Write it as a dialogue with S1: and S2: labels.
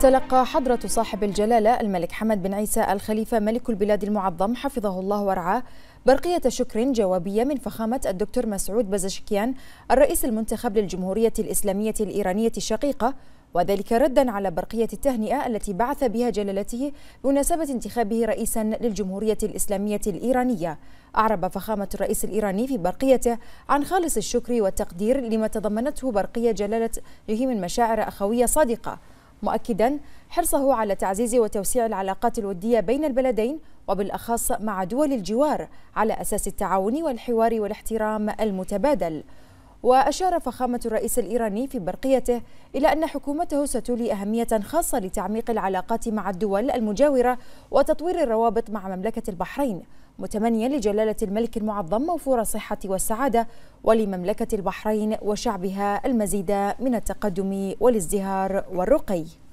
S1: تلقى حضرة صاحب الجلالة الملك حمد بن عيسى الخليفة ملك البلاد المعظم حفظه الله ورعاه برقية شكر جوابية من فخامة الدكتور مسعود بزشكيان الرئيس المنتخب للجمهورية الإسلامية الإيرانية الشقيقة وذلك ردا على برقية التهنئة التي بعث بها جلالته بمناسبة انتخابه رئيسا للجمهورية الإسلامية الإيرانية أعرب فخامة الرئيس الإيراني في برقيته عن خالص الشكر والتقدير لما تضمنته برقية جلالة من مشاعر أخوية صادقة مؤكدا حرصه على تعزيز وتوسيع العلاقات الودية بين البلدين وبالأخص مع دول الجوار على أساس التعاون والحوار والاحترام المتبادل وأشار فخامة الرئيس الإيراني في برقيته إلى أن حكومته ستولي أهمية خاصة لتعميق العلاقات مع الدول المجاورة وتطوير الروابط مع مملكة البحرين متمنيا لجلالة الملك المعظم موفور الصحة والسعادة ولمملكة البحرين وشعبها المزيد من التقدم والازدهار والرقي